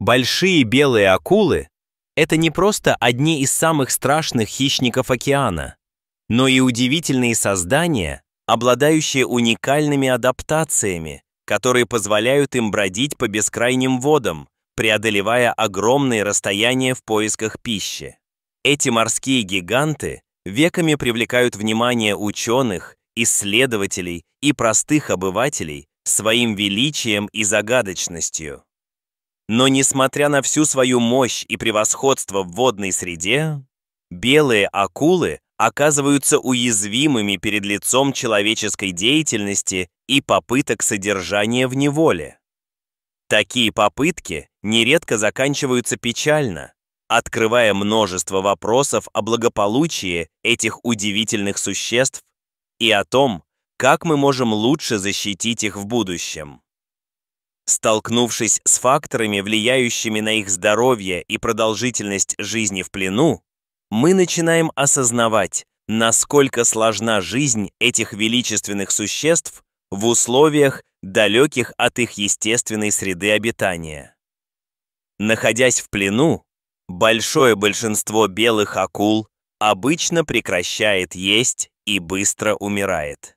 Большие белые акулы – это не просто одни из самых страшных хищников океана, но и удивительные создания, обладающие уникальными адаптациями, которые позволяют им бродить по бескрайним водам, преодолевая огромные расстояния в поисках пищи. Эти морские гиганты веками привлекают внимание ученых, исследователей и простых обывателей своим величием и загадочностью. Но несмотря на всю свою мощь и превосходство в водной среде, белые акулы оказываются уязвимыми перед лицом человеческой деятельности и попыток содержания в неволе. Такие попытки нередко заканчиваются печально, открывая множество вопросов о благополучии этих удивительных существ и о том, как мы можем лучше защитить их в будущем. Столкнувшись с факторами, влияющими на их здоровье и продолжительность жизни в плену, мы начинаем осознавать, насколько сложна жизнь этих величественных существ в условиях, далеких от их естественной среды обитания. Находясь в плену, большое большинство белых акул обычно прекращает есть и быстро умирает.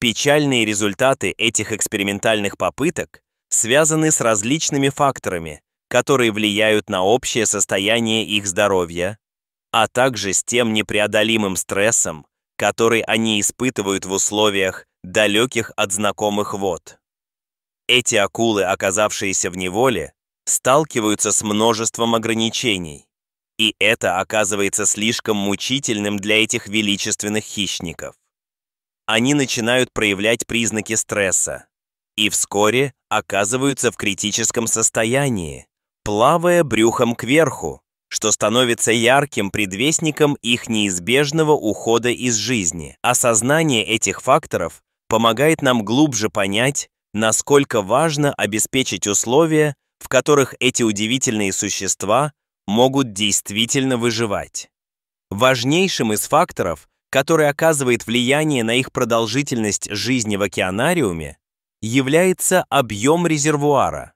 Печальные результаты этих экспериментальных попыток связаны с различными факторами, которые влияют на общее состояние их здоровья, а также с тем непреодолимым стрессом, который они испытывают в условиях, далеких от знакомых вод. Эти акулы, оказавшиеся в неволе, сталкиваются с множеством ограничений, и это оказывается слишком мучительным для этих величественных хищников. Они начинают проявлять признаки стресса, и вскоре оказываются в критическом состоянии, плавая брюхом кверху, что становится ярким предвестником их неизбежного ухода из жизни. Осознание этих факторов помогает нам глубже понять, насколько важно обеспечить условия, в которых эти удивительные существа могут действительно выживать. Важнейшим из факторов, который оказывает влияние на их продолжительность жизни в океанариуме, является объем резервуара.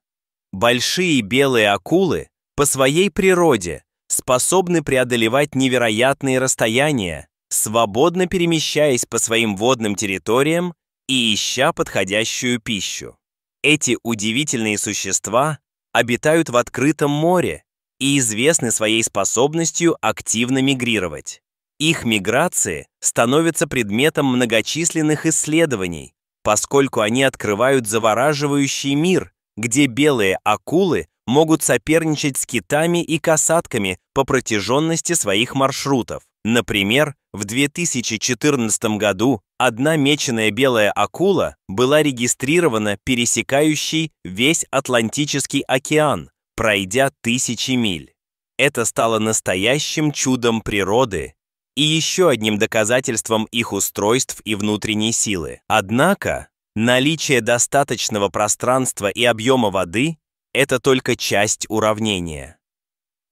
Большие белые акулы по своей природе способны преодолевать невероятные расстояния, свободно перемещаясь по своим водным территориям и ища подходящую пищу. Эти удивительные существа обитают в открытом море и известны своей способностью активно мигрировать. Их миграции становятся предметом многочисленных исследований, поскольку они открывают завораживающий мир, где белые акулы могут соперничать с китами и касатками по протяженности своих маршрутов. Например, в 2014 году одна меченая белая акула была регистрирована пересекающей весь Атлантический океан, пройдя тысячи миль. Это стало настоящим чудом природы и еще одним доказательством их устройств и внутренней силы. Однако, наличие достаточного пространства и объема воды – это только часть уравнения.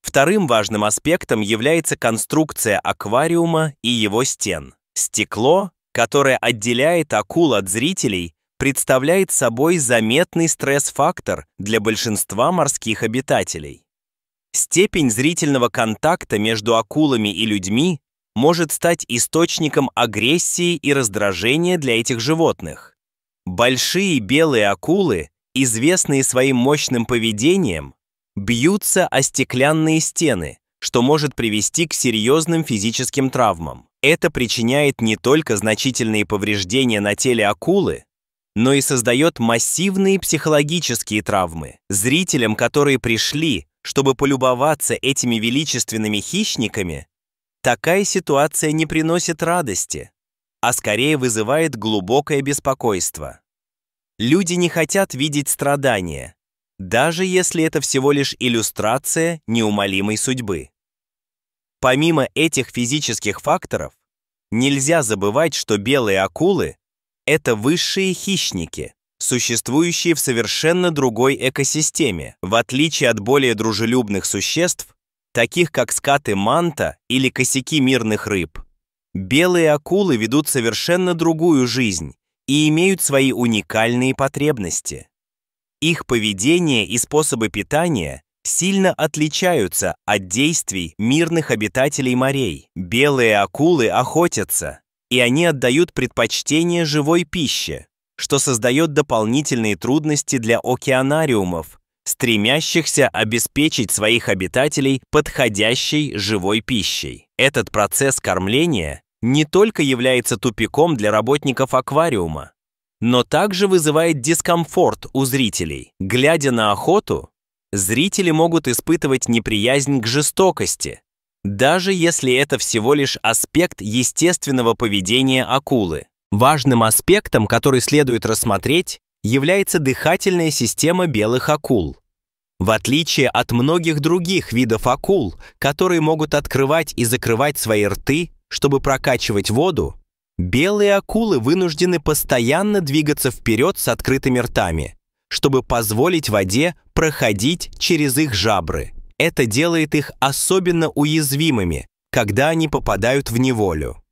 Вторым важным аспектом является конструкция аквариума и его стен. Стекло, которое отделяет акул от зрителей, представляет собой заметный стресс-фактор для большинства морских обитателей. Степень зрительного контакта между акулами и людьми может стать источником агрессии и раздражения для этих животных. Большие белые акулы, известные своим мощным поведением, бьются о стеклянные стены, что может привести к серьезным физическим травмам. Это причиняет не только значительные повреждения на теле акулы, но и создает массивные психологические травмы. Зрителям, которые пришли, чтобы полюбоваться этими величественными хищниками, Такая ситуация не приносит радости, а скорее вызывает глубокое беспокойство. Люди не хотят видеть страдания, даже если это всего лишь иллюстрация неумолимой судьбы. Помимо этих физических факторов, нельзя забывать, что белые акулы – это высшие хищники, существующие в совершенно другой экосистеме, в отличие от более дружелюбных существ, таких как скаты манта или косяки мирных рыб. Белые акулы ведут совершенно другую жизнь и имеют свои уникальные потребности. Их поведение и способы питания сильно отличаются от действий мирных обитателей морей. Белые акулы охотятся, и они отдают предпочтение живой пище, что создает дополнительные трудности для океанариумов, стремящихся обеспечить своих обитателей подходящей живой пищей. Этот процесс кормления не только является тупиком для работников аквариума, но также вызывает дискомфорт у зрителей. Глядя на охоту, зрители могут испытывать неприязнь к жестокости, даже если это всего лишь аспект естественного поведения акулы. Важным аспектом, который следует рассмотреть, является дыхательная система белых акул. В отличие от многих других видов акул, которые могут открывать и закрывать свои рты, чтобы прокачивать воду, белые акулы вынуждены постоянно двигаться вперед с открытыми ртами, чтобы позволить воде проходить через их жабры. Это делает их особенно уязвимыми, когда они попадают в неволю.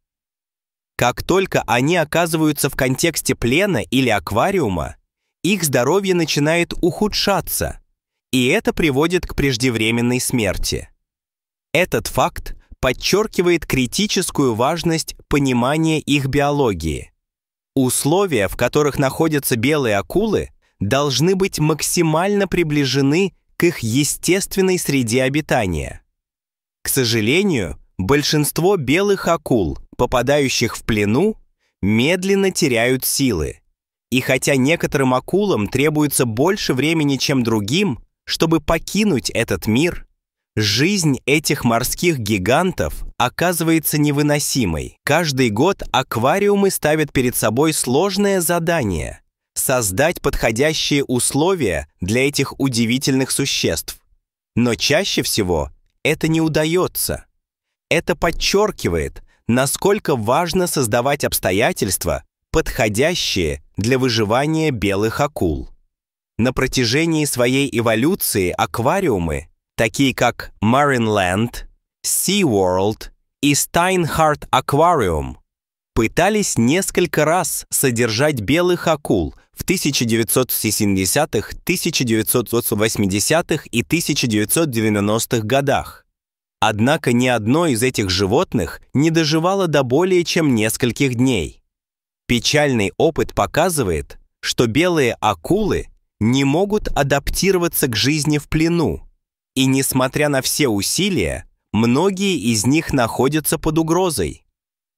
Как только они оказываются в контексте плена или аквариума, их здоровье начинает ухудшаться, и это приводит к преждевременной смерти. Этот факт подчеркивает критическую важность понимания их биологии. Условия, в которых находятся белые акулы, должны быть максимально приближены к их естественной среде обитания. К сожалению, большинство белых акул, попадающих в плену, медленно теряют силы и хотя некоторым акулам требуется больше времени, чем другим, чтобы покинуть этот мир, жизнь этих морских гигантов оказывается невыносимой. Каждый год аквариумы ставят перед собой сложное задание – создать подходящие условия для этих удивительных существ. Но чаще всего это не удается. Это подчеркивает, насколько важно создавать обстоятельства, подходящие для выживания белых акул. На протяжении своей эволюции аквариумы, такие как Marineland, SeaWorld и Steinhardt Aquarium, пытались несколько раз содержать белых акул в 1970-х, 1980-х и 1990-х годах. Однако ни одно из этих животных не доживало до более чем нескольких дней. Печальный опыт показывает, что белые акулы не могут адаптироваться к жизни в плену, и несмотря на все усилия, многие из них находятся под угрозой.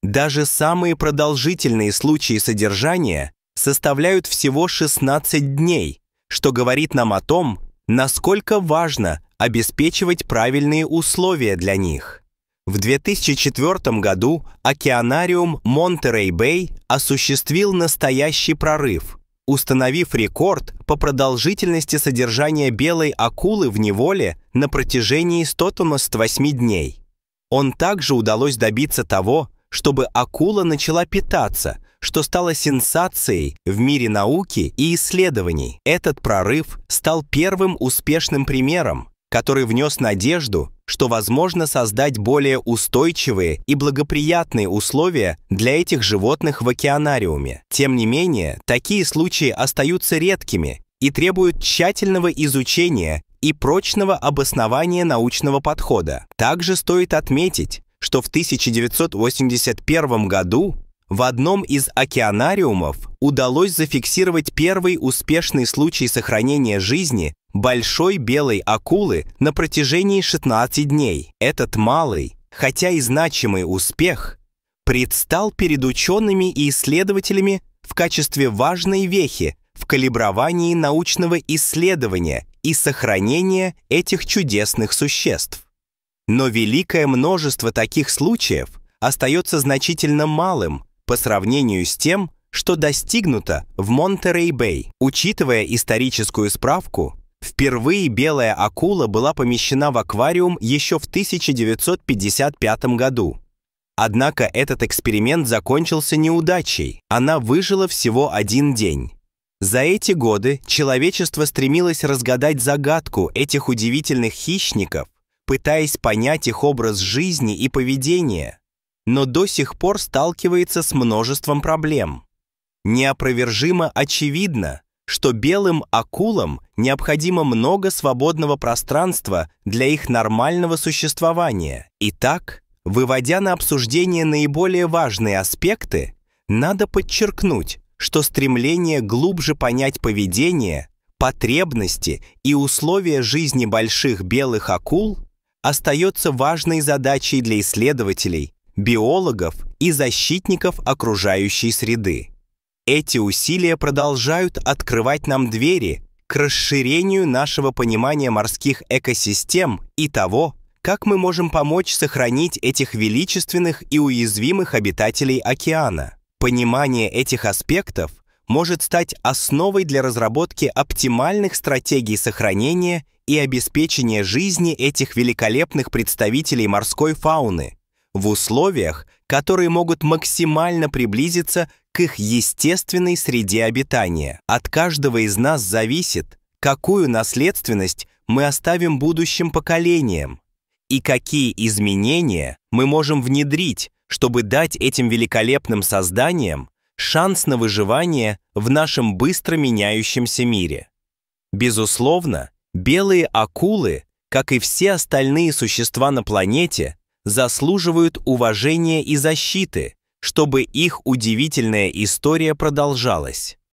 Даже самые продолжительные случаи содержания составляют всего 16 дней, что говорит нам о том, насколько важно обеспечивать правильные условия для них. В 2004 году океанариум Монтерей-Бэй осуществил настоящий прорыв, установив рекорд по продолжительности содержания белой акулы в неволе на протяжении 198 дней. Он также удалось добиться того, чтобы акула начала питаться, что стало сенсацией в мире науки и исследований. Этот прорыв стал первым успешным примером который внес надежду, что возможно создать более устойчивые и благоприятные условия для этих животных в океанариуме. Тем не менее, такие случаи остаются редкими и требуют тщательного изучения и прочного обоснования научного подхода. Также стоит отметить, что в 1981 году в одном из океанариумов удалось зафиксировать первый успешный случай сохранения жизни большой белой акулы на протяжении 16 дней. Этот малый, хотя и значимый успех, предстал перед учеными и исследователями в качестве важной вехи в калибровании научного исследования и сохранения этих чудесных существ. Но великое множество таких случаев остается значительно малым по сравнению с тем, что достигнуто в Монтерей-Бэй. Учитывая историческую справку, впервые белая акула была помещена в аквариум еще в 1955 году. Однако этот эксперимент закончился неудачей. Она выжила всего один день. За эти годы человечество стремилось разгадать загадку этих удивительных хищников, пытаясь понять их образ жизни и поведение, но до сих пор сталкивается с множеством проблем. Неопровержимо очевидно, что белым акулам необходимо много свободного пространства для их нормального существования. Итак, выводя на обсуждение наиболее важные аспекты, надо подчеркнуть, что стремление глубже понять поведение, потребности и условия жизни больших белых акул остается важной задачей для исследователей, биологов и защитников окружающей среды. Эти усилия продолжают открывать нам двери к расширению нашего понимания морских экосистем и того, как мы можем помочь сохранить этих величественных и уязвимых обитателей океана. Понимание этих аспектов может стать основой для разработки оптимальных стратегий сохранения и обеспечения жизни этих великолепных представителей морской фауны в условиях, которые могут максимально приблизиться к их естественной среде обитания. От каждого из нас зависит, какую наследственность мы оставим будущим поколениям и какие изменения мы можем внедрить, чтобы дать этим великолепным созданиям шанс на выживание в нашем быстро меняющемся мире. Безусловно, белые акулы, как и все остальные существа на планете, заслуживают уважения и защиты, чтобы их удивительная история продолжалась.